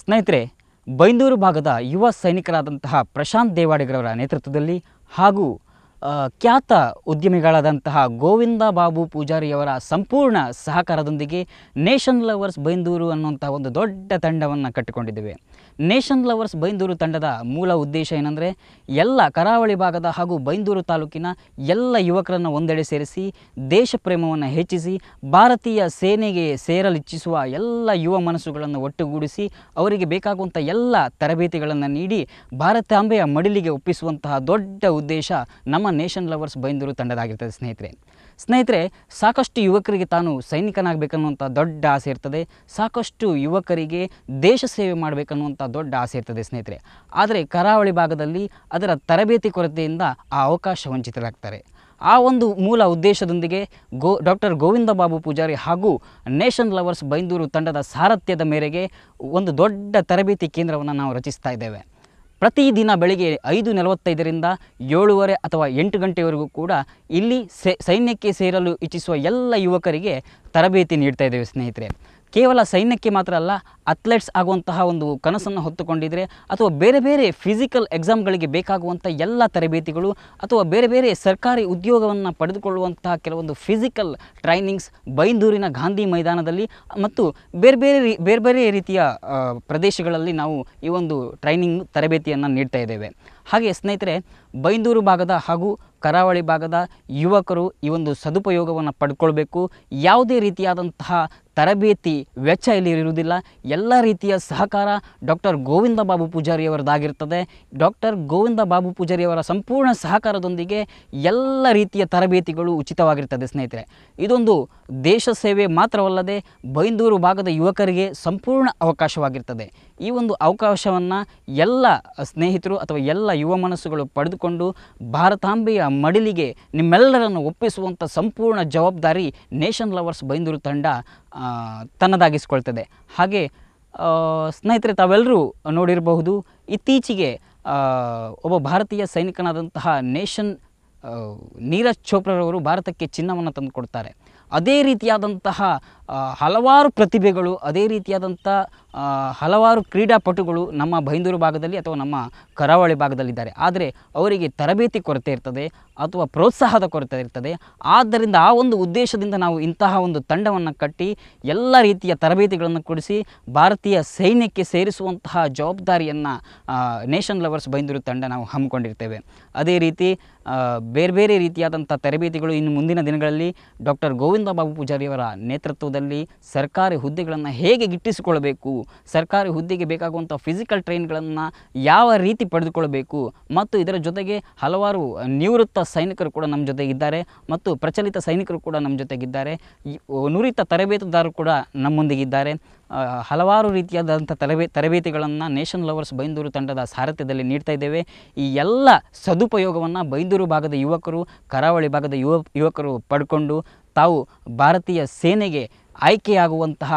ಸ್ನೇಹಿತರೆ ಬೈಂದೂರು ಭಾಗದ ಯುವ ಸೈನಿಕರಾದಂತಹ ಪ್ರಶಾಂತ್ ದೇವಾಡಿಗರವರ ನೇತೃತ್ವದಲ್ಲಿ ಹಾಗೂ ಖ್ಯಾತ ಉದ್ಯಮಿಗಳಾದಂತಹ ಗೋವಿಂದ ಬಾಬು ಪೂಜಾರಿಯವರ ಸಂಪೂರ್ಣ ಸಹಕಾರದೊಂದಿಗೆ ನೇಷನ್ ಲವರ್ಸ್ ಬೈಂದೂರು ಅನ್ನುವಂತಹ ಒಂದು ದೊಡ್ಡ ತಂಡವನ್ನು ಕಟ್ಟಿಕೊಂಡಿದ್ದೇವೆ ನೇಷನ್ ಲವರ್ಸ್ ಬೈಂದೂರು ತಂಡದ ಮೂಲ ಉದ್ದೇಶ ಏನಂದರೆ ಎಲ್ಲ ಕರಾವಳಿ ಭಾಗದ ಹಾಗೂ ಬೈಂದೂರು ತಾಲೂಕಿನ ಎಲ್ಲ ಯುವಕರನ್ನು ಒಂದೆಡೆ ಸೇರಿಸಿ ದೇಶ ಪ್ರೇಮವನ್ನು ಹೆಚ್ಚಿಸಿ ಭಾರತೀಯ ಸೇನೆಗೆ ಸೇರಲಿಚ್ಛಿಸುವ ಎಲ್ಲ ಯುವ ಮನಸ್ಸುಗಳನ್ನು ಒಟ್ಟುಗೂಡಿಸಿ ಅವರಿಗೆ ಬೇಕಾಗುವಂಥ ಎಲ್ಲ ತರಬೇತಿಗಳನ್ನು ನೀಡಿ ಭಾರತಾಂಬೆಯ ಮಡಿಲಿಗೆ ಒಪ್ಪಿಸುವಂತಹ ದೊಡ್ಡ ಉದ್ದೇಶ ನಮ್ಮ ನೇಷನ್ ಲವರ್ಸ್ ಬೈಂದೂರು ತಂಡದಾಗಿರ್ತದೆ ಸ್ನೇಹಿತರೆ ಸ್ನೇಹಿತರೆ ಸಾಕಷ್ಟು ಯುವಕರಿಗೆ ತಾನು ಸೈನಿಕನಾಗಬೇಕನ್ನುವಂಥ ದೊಡ್ಡ ಆಸೆ ಇರ್ತದೆ ಸಾಕಷ್ಟು ಯುವಕರಿಗೆ ದೇಶ ಸೇವೆ ಮಾಡಬೇಕನ್ನುವಂಥ ದೊಡ್ಡ ಆಸೆ ಇರ್ತದೆ ಸ್ನೇಹಿತರೆ ಆದರೆ ಕರಾವಳಿ ಭಾಗದಲ್ಲಿ ಅದರ ತರಬೇತಿ ಕೊರತೆಯಿಂದ ಆ ಅವಕಾಶ ವಂಚಿತರಾಗ್ತಾರೆ ಆ ಒಂದು ಮೂಲ ಉದ್ದೇಶದೊಂದಿಗೆ ಗೋ ಡಾಕ್ಟರ್ ಗೋವಿಂದ ಬಾಬು ಪೂಜಾರಿ ಹಾಗೂ ನೇಷನ್ ಲವರ್ಸ್ ಬೈಂದೂರು ತಂಡದ ಸಾರಥ್ಯದ ಮೇರೆಗೆ ಒಂದು ದೊಡ್ಡ ತರಬೇತಿ ಕೇಂದ್ರವನ್ನು ನಾವು ರಚಿಸ್ತಾ ಇದ್ದೇವೆ ಪ್ರತಿದಿನ ಬೆಳಗ್ಗೆ ಐದು ನಲವತ್ತೈದರಿಂದ ಏಳುವರೆ ಅಥವಾ ಎಂಟು ಗಂಟೆವರೆಗೂ ಕೂಡ ಇಲ್ಲಿ ಸೈನ್ಯಕ್ಕೆ ಸೇರಲು ಇಚ್ಛಿಸುವ ಎಲ್ಲ ಯುವಕರಿಗೆ ತರಬೇತಿ ನೀಡ್ತಾ ಇದ್ದೇವೆ ಸ್ನೇಹಿತರೆ ಕೇವಲ ಸೈನ್ಯಕ್ಕೆ ಮಾತ್ರ ಅಲ್ಲ ಅಥ್ಲೆಟ್ಸ್ ಆಗುವಂತಹ ಒಂದು ಕನಸನ್ನು ಹೊತ್ತುಕೊಂಡಿದ್ದರೆ ಅಥವಾ ಬೇರೆ ಬೇರೆ ಫಿಸಿಕಲ್ ಎಕ್ಸಾಮ್ಗಳಿಗೆ ಬೇಕಾಗುವಂಥ ಎಲ್ಲ ತರಬೇತಿಗಳು ಅಥವಾ ಬೇರೆ ಬೇರೆ ಸರ್ಕಾರಿ ಉದ್ಯೋಗವನ್ನು ಪಡೆದುಕೊಳ್ಳುವಂತಹ ಕೆಲವೊಂದು ಫಿಸಿಕಲ್ ಟ್ರೈನಿಂಗ್ಸ್ ಬೈಂದೂರಿನ ಗಾಂಧಿ ಮೈದಾನದಲ್ಲಿ ಮತ್ತು ಬೇರೆ ಬೇರೆ ಬೇರೆ ಬೇರೆ ರೀತಿಯ ಪ್ರದೇಶಗಳಲ್ಲಿ ನಾವು ಈ ಒಂದು ಟ್ರೈನಿಂಗ್ ತರಬೇತಿಯನ್ನು ನೀಡ್ತಾ ಇದ್ದೇವೆ ಹಾಗೆ ಸ್ನೇಹಿತರೆ ಬೈಂದೂರು ಭಾಗದ ಹಾಗೂ ಕರಾವಳಿ ಭಾಗದ ಯುವಕರು ಈ ಒಂದು ಸದುಪಯೋಗವನ್ನು ಪಡ್ಕೊಳ್ಬೇಕು ಯಾವುದೇ ರೀತಿಯಾದಂತಹ ತರಬೇತಿ ವೆಚ್ಚ ಇಲ್ಲಿ ಇರುವುದಿಲ್ಲ ಎಲ್ಲ ರೀತಿಯ ಸಹಕಾರ ಡಾಕ್ಟರ್ ಗೋವಿಂದ ಬಾಬು ಪೂಜಾರಿಯವರದ್ದಾಗಿರ್ತದೆ ಡಾಕ್ಟರ್ ಗೋವಿಂದ ಬಾಬು ಪೂಜಾರಿಯವರ ಸಂಪೂರ್ಣ ಸಹಕಾರದೊಂದಿಗೆ ಎಲ್ಲ ರೀತಿಯ ತರಬೇತಿಗಳು ಉಚಿತವಾಗಿರ್ತದೆ ಸ್ನೇಹಿತರೆ ಇದೊಂದು ದೇಶ ಸೇವೆ ಮಾತ್ರವಲ್ಲದೆ ಬೈಂದೂರು ಭಾಗದ ಯುವಕರಿಗೆ ಸಂಪೂರ್ಣ ಅವಕಾಶವಾಗಿರ್ತದೆ ಈ ಒಂದು ಅವಕಾಶವನ್ನು ಎಲ್ಲ ಸ್ನೇಹಿತರು ಅಥವಾ ಎಲ್ಲ ಯುವ ಮನಸ್ಸುಗಳು ಪಡೆದುಕೊಂಡು ಭಾರತಾಂಬೆಯ ಮಡಿಲಿಗೆ ನಿಮ್ಮೆಲ್ಲರನ್ನು ಒಪ್ಪಿಸುವಂಥ ಸಂಪೂರ್ಣ ಜವಾಬ್ದಾರಿ ನೇಷನ್ ಲವರ್ಸ್ ಬೈಂದೂರು ತಂಡ ತನ್ನದಾಗಿಸ್ಕೊಳ್ತದೆ ಹಾಗೆ ಸ್ನೇಹಿತರೆ ತಾವೆಲ್ಲರೂ ನೋಡಿರಬಹುದು ಇತ್ತೀಚೆಗೆ ಒಬ್ಬ ಭಾರತೀಯ ಸೈನಿಕನಾದಂತಹ ನೇಷನ್ ನೀರಜ್ ಚೋಪ್ರಾರವರು ಭಾರತಕ್ಕೆ ಚಿನ್ನವನ್ನು ತಂದುಕೊಡ್ತಾರೆ ಅದೇ ರೀತಿಯಾದಂತಹ ಹಲವಾರು ಪ್ರತಿಭೆಗಳು ಅದೇ ರೀತಿಯಾದಂಥ ಹಲವಾರು ಕ್ರೀಡಾಪಟುಗಳು ನಮ್ಮ ಬೈಂದೂರು ಭಾಗದಲ್ಲಿ ಅಥವಾ ನಮ್ಮ ಕರಾವಳಿ ಭಾಗದಲ್ಲಿದ್ದಾರೆ ಆದರೆ ಅವರಿಗೆ ತರಬೇತಿ ಕೊರತೆ ಇರ್ತದೆ ಅಥವಾ ಪ್ರೋತ್ಸಾಹದ ಕೊರತೆ ಇರ್ತದೆ ಆದ್ದರಿಂದ ಆ ಒಂದು ಉದ್ದೇಶದಿಂದ ನಾವು ಇಂತಹ ಒಂದು ತಂಡವನ್ನು ಕಟ್ಟಿ ಎಲ್ಲ ರೀತಿಯ ತರಬೇತಿಗಳನ್ನು ಕೊಡಿಸಿ ಭಾರತೀಯ ಸೈನ್ಯಕ್ಕೆ ಸೇರಿಸುವಂತಹ ಜವಾಬ್ದಾರಿಯನ್ನು ನೇಷನ್ ಲವರ್ಸ್ ಬೈಂದೂರು ತಂಡ ನಾವು ಹಮ್ಮಿಕೊಂಡಿರ್ತೇವೆ ಅದೇ ರೀತಿ ಬೇರೆ ಬೇರೆ ರೀತಿಯಾದಂಥ ತರಬೇತಿಗಳು ಇನ್ನು ಮುಂದಿನ ದಿನಗಳಲ್ಲಿ ಡಾಕ್ಟರ್ ಗೋವಿಂದ ಬಾಬು ಪೂಜಾರಿಯವರ ನೇತೃತ್ವದ ಸಂದರ್ಭದಲ್ಲಿ ಸರ್ಕಾರಿ ಹುದ್ದೆಗಳನ್ನು ಹೇಗೆ ಗಿಟ್ಟಿಸಿಕೊಳ್ಳಬೇಕು ಸರ್ಕಾರಿ ಹುದ್ದೆಗೆ ಬೇಕಾಗುವಂಥ ಫಿಸಿಕಲ್ ಟ್ರೈನ್ಗಳನ್ನು ಯಾವ ರೀತಿ ಪಡೆದುಕೊಳ್ಳಬೇಕು ಮತ್ತು ಇದರ ಜೊತೆಗೆ ಹಲವಾರು ನಿವೃತ್ತ ಸೈನಿಕರು ಕೂಡ ನಮ್ಮ ಜೊತೆಗಿದ್ದಾರೆ ಮತ್ತು ಪ್ರಚಲಿತ ಸೈನಿಕರು ಕೂಡ ನಮ್ಮ ಜೊತೆಗಿದ್ದಾರೆ ನುರಿತ ತರಬೇತುದಾರರು ಕೂಡ ನಮ್ಮೊಂದಿಗಿದ್ದಾರೆ ಹಲವಾರು ರೀತಿಯಾದಂಥ ತರಬೇ ತರಬೇತಿಗಳನ್ನು ನೇಷನ್ ಲವರ್ಸ್ ಬೈಂದೂರು ತಂಡದ ಸಾರಥ್ಯದಲ್ಲಿ ನೀಡ್ತಾ ಇದ್ದೇವೆ ಈ ಎಲ್ಲ ಸದುಪಯೋಗವನ್ನು ಬೈಂದೂರು ಭಾಗದ ಯುವಕರು ಕರಾವಳಿ ಭಾಗದ ಯುವ ಯುವಕರು ಪಡ್ಕೊಂಡು ತಾವು ಭಾರತೀಯ ಸೇನೆಗೆ ಆಯ್ಕೆಯಾಗುವಂತಹ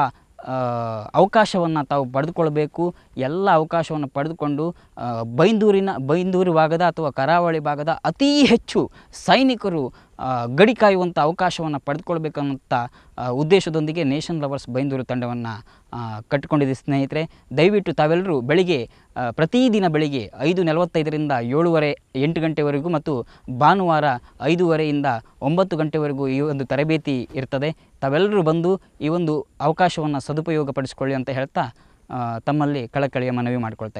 ಅವಕಾಶವನ್ನು ತಾವು ಪಡೆದುಕೊಳ್ಬೇಕು ಎಲ್ಲ ಅವಕಾಶವನ್ನು ಪಡೆದುಕೊಂಡು ಬೈಂದೂರಿನ ಬೈಂದೂರು ಭಾಗದ ಅಥವಾ ಕರಾವಳಿ ಭಾಗದ ಅತೀ ಹೆಚ್ಚು ಸೈನಿಕರು ಗಡಿ ಕಾಯುವಂಥ ಅವಕಾಶವನ್ನು ಪಡೆದುಕೊಳ್ಬೇಕನ್ನುವಂಥ ಉದ್ದೇಶದೊಂದಿಗೆ ನೇಷನ್ ಲವರ್ಸ್ ಬೈಂದೂರು ತಂಡವನ್ನು ಕಟ್ಟಿಕೊಂಡಿದೆ ಸ್ನೇಹಿತರೆ ದಯವಿಟ್ಟು ತಾವೆಲ್ಲರೂ ಬೆಳಿಗ್ಗೆ ಪ್ರತಿದಿನ ಬೆಳಿಗ್ಗೆ ಐದು ನಲವತ್ತೈದರಿಂದ ಏಳುವರೆ ಎಂಟು ಗಂಟೆವರೆಗೂ ಮತ್ತು ಭಾನುವಾರ ಐದೂವರೆಯಿಂದ ಒಂಬತ್ತು ಗಂಟೆವರೆಗೂ ಈ ಒಂದು ತರಬೇತಿ ಇರ್ತದೆ ತಾವೆಲ್ಲರೂ ಬಂದು ಈ ಒಂದು ಅವಕಾಶವನ್ನು ಸದುಪಯೋಗಪಡಿಸಿಕೊಳ್ಳಿ ಅಂತ ಹೇಳ್ತಾ ತಮ್ಮಲ್ಲಿ ಕಳಕಳಿಯ ಮನವಿ ಮಾಡಿಕೊಳ್ತಾ